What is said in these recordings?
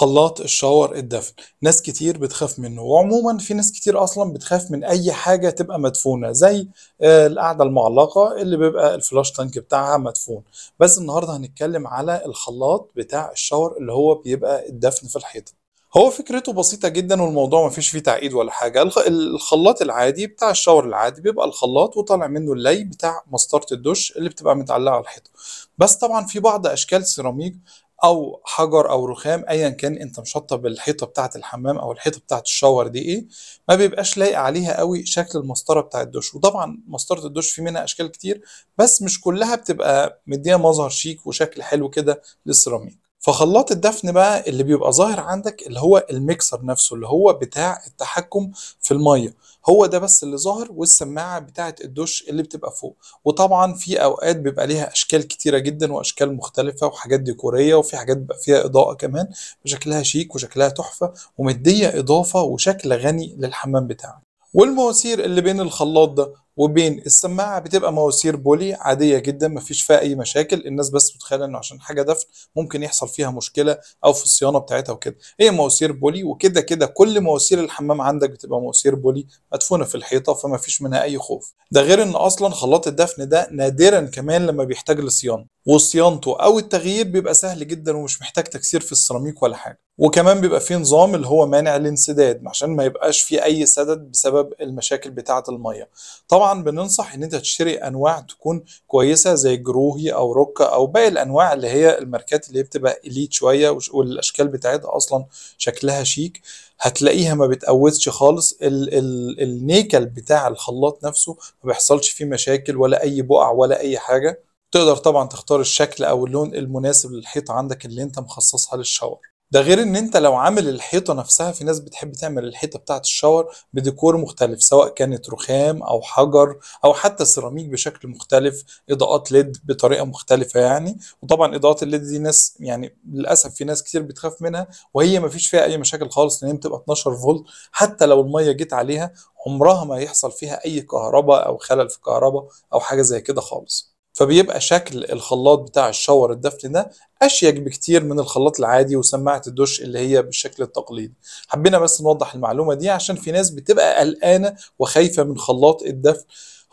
خلاط الشاور الدفن ناس كتير بتخاف منه وعموما في ناس كتير اصلا بتخاف من اي حاجه تبقى مدفونه زي آه، القاعده المعلقه اللي بيبقى الفلاش تانك بتاعها مدفون بس النهارده هنتكلم على الخلاط بتاع الشاور اللي هو بيبقى الدفن في الحيطه هو فكرته بسيطه جدا والموضوع ما فيش فيه تعقيد ولا حاجه الخلاط العادي بتاع الشاور العادي بيبقى الخلاط وطالع منه اللي بتاع مسطره الدش اللي بتبقى متعلقه على الحيطه بس طبعا في بعض اشكال سيراميك او حجر او رخام ايا كان انت مشطب الحيطه بتاعه الحمام او الحيطه بتاعه الشاور دي ايه ما بيبقاش لايق عليها قوي شكل المسطره بتاع الدش وطبعا مسطره الدش في منها اشكال كتير بس مش كلها بتبقى مديها مظهر شيك وشكل حلو كده للسيراميك فخلاط الدفن بقى اللي بيبقى ظاهر عندك اللي هو الميكسر نفسه اللي هو بتاع التحكم في الميه هو ده بس اللي ظاهر والسماعه بتاعه الدش اللي بتبقى فوق وطبعا في اوقات بيبقى ليها اشكال كتيره جدا واشكال مختلفه وحاجات ديكوريه وفي حاجات بيبقى فيها اضاءه كمان شكلها شيك وشكلها تحفه ومديه اضافه وشكل غني للحمام بتاعك والمواسير اللي بين الخلاط ده وبين السماعه بتبقى مواسير بولي عاديه جدا ما فيش فيها اي مشاكل الناس بس متخيله انه عشان حاجه دفن ممكن يحصل فيها مشكله او في الصيانه بتاعتها وكده هي مواسير بولي وكده كده كل مواسير الحمام عندك بتبقى مواسير بولي مدفونه في الحيطه فما فيش منها اي خوف ده غير ان اصلا خلاط الدفن ده نادرا كمان لما بيحتاج لصيانه وصيانته او التغيير بيبقى سهل جدا ومش محتاج تكسير في السيراميك ولا حاجه وكمان بيبقى فيه نظام اللي هو مانع الانسداد عشان ما يبقاش فيه اي سدد بسبب المشاكل بتاعه الميه طبعا بننصح ان انت تشتري انواع تكون كويسه زي جروهي او روكا او باقي الانواع اللي هي الماركات اللي بتبقى اليت شويه والاشكال بتاعتها اصلا شكلها شيك هتلاقيها ما بتقوزش خالص ال ال النيكل بتاع الخلاط نفسه ما بيحصلش فيه مشاكل ولا اي بقع ولا اي حاجه تقدر طبعا تختار الشكل او اللون المناسب للحيطه عندك اللي انت مخصصها للشاور ده غير ان انت لو عامل الحيطه نفسها في ناس بتحب تعمل الحيطه بتاعه الشاور بديكور مختلف سواء كانت رخام او حجر او حتى سيراميك بشكل مختلف اضاءات ليد بطريقه مختلفه يعني وطبعا اضاءات الليد دي ناس يعني للاسف في ناس كتير بتخاف منها وهي ما فيش فيها اي مشاكل خالص لان هي بتبقى 12 فولت حتى لو الميه جت عليها عمرها ما هيحصل فيها اي كهرباء او خلل في كهرباء او حاجه زي كده خالص فبيبقى شكل الخلاط بتاع الشاور الدفن ده اشيك بكتير من الخلاط العادي وسماعه الدش اللي هي بالشكل التقليدي حبينا بس نوضح المعلومه دي عشان في ناس بتبقى قلقانه وخايفه من خلاط الدفن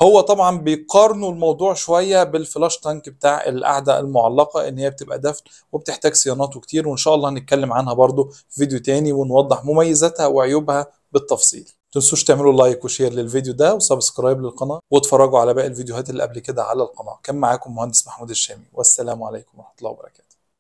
هو طبعا بيقارنوا الموضوع شويه بالفلاش تانك بتاع القعده المعلقه ان هي بتبقى دفن وبتحتاج صيانات كتير وان شاء الله هنتكلم عنها برضو في فيديو تاني ونوضح مميزاتها وعيوبها بالتفصيل تنسوش تعملوا لايك وشير للفيديو ده وسبسكرايب للقناه واتفرجوا على باقي الفيديوهات اللي قبل كده على القناه كان معاكم مهندس محمود الشامي والسلام عليكم ورحمه الله وبركاته